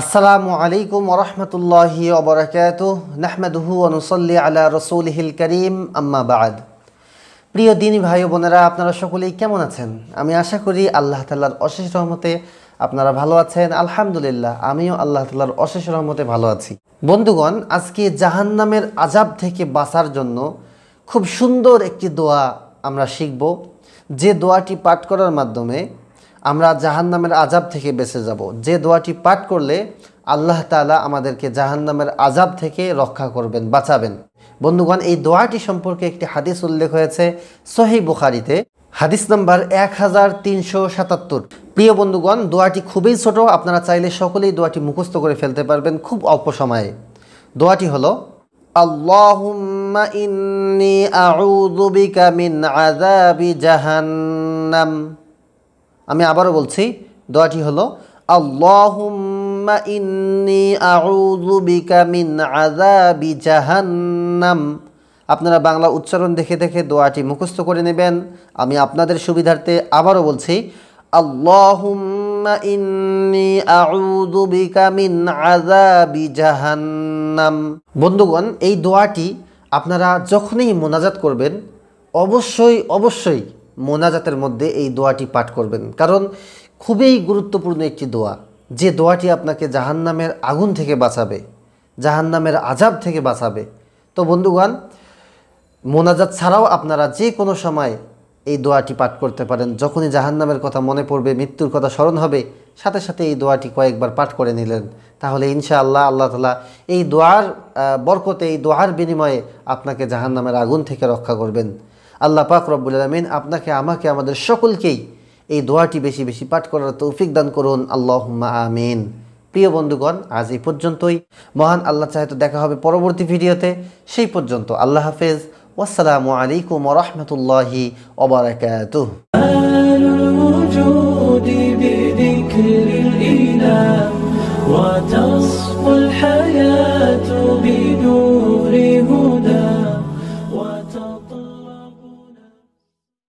আসসালামু আলাইকুম ওরহমতুল্লাহি অবরাকাত নাহমেদহু অনুসল্লি আলা হিল করিম আম্মা বাদ প্রিয় দিনী ভাই বোনেরা আপনারা সকলেই কেমন আছেন আমি আশা করি আল্লাহ তাল্লার অশেষ রহমতে আপনারা ভালো আছেন আলহামদুলিল্লাহ আমিও আল্লাহ তাল্লার অশেষ রহমতে ভালো আছি বন্ধুগণ আজকে জাহান্নামের আজাব থেকে বাঁচার জন্য খুব সুন্দর একটি দোয়া আমরা শিখব যে দোয়াটি পাঠ করার মাধ্যমে আমরা জাহান্নামের আজাব থেকে বেঁচে যাব যে দোয়াটি পাঠ করলে আল্লাহ তালা আমাদেরকে জাহান্নামের আজাব থেকে রক্ষা করবেন বাঁচাবেন বন্ধুগণ এই দোয়াটি সম্পর্কে একটি হাদিস উল্লেখ হয়েছে সহি বুখারিতে হাদিস নাম্বার এক হাজার তিনশো সাতাত্তর প্রিয় বন্ধুগণ দোয়াটি খুবই ছোট আপনারা চাইলে সকলেই দোয়াটি মুখস্থ করে ফেলতে পারবেন খুব অল্প সময়ে দোয়াটি হলো আল্লাহ জাহান্নাম আমি আবারও বলছি দোয়াটি হলো আল্লাহুম্মা মিন আপনারা বাংলা উচ্চারণ দেখে দেখে দোয়াটি মুখস্থ করে নেবেন আমি আপনাদের সুবিধার্থে আবারও বলছি আল্লাহুম্মা বন্ধুগণ এই দোয়াটি আপনারা যখনই মোনাজাত করবেন অবশ্যই অবশ্যই মোনাজাতের মধ্যে এই দোয়াটি পাঠ করবেন কারণ খুবই গুরুত্বপূর্ণ একটি দোয়া যে দোয়াটি আপনাকে জাহান্নামের আগুন থেকে বাঁচাবে জাহান্নামের আজাব থেকে বাঁচাবে তো বন্ধুগণ মোনাজাত ছাড়াও আপনারা যে কোনো সময় এই দোয়াটি পাঠ করতে পারেন যখনই জাহান্নামের কথা মনে পড়বে মৃত্যুর কথা স্মরণ হবে সাথে সাথে এই দোয়াটি কয়েকবার পাঠ করে নিলেন তাহলে ইনশা আল্লাহ আল্লাহ তালা এই দোয়ার বরকতে এই দোয়ার বিনিময়ে আপনাকে জাহান্নামের আগুন থেকে রক্ষা করবেন আল্লাহ পাক রব্বুল আলমিন আপনাকে আমাকে আমাদের সকলকেই এই দোয়াটি বেশি বেশি পাঠ করার তৌফিক দান করুন আল্লাহ আমিন প্রিয় বন্ধুগণ আজ এই পর্যন্তই মহান আল্লাহ তো দেখা হবে পরবর্তী ভিডিওতে সেই পর্যন্ত আল্লাহ হাফেজ ওয়াসালামু আলাইকুম রহমতুল্লাহি অবরাকাত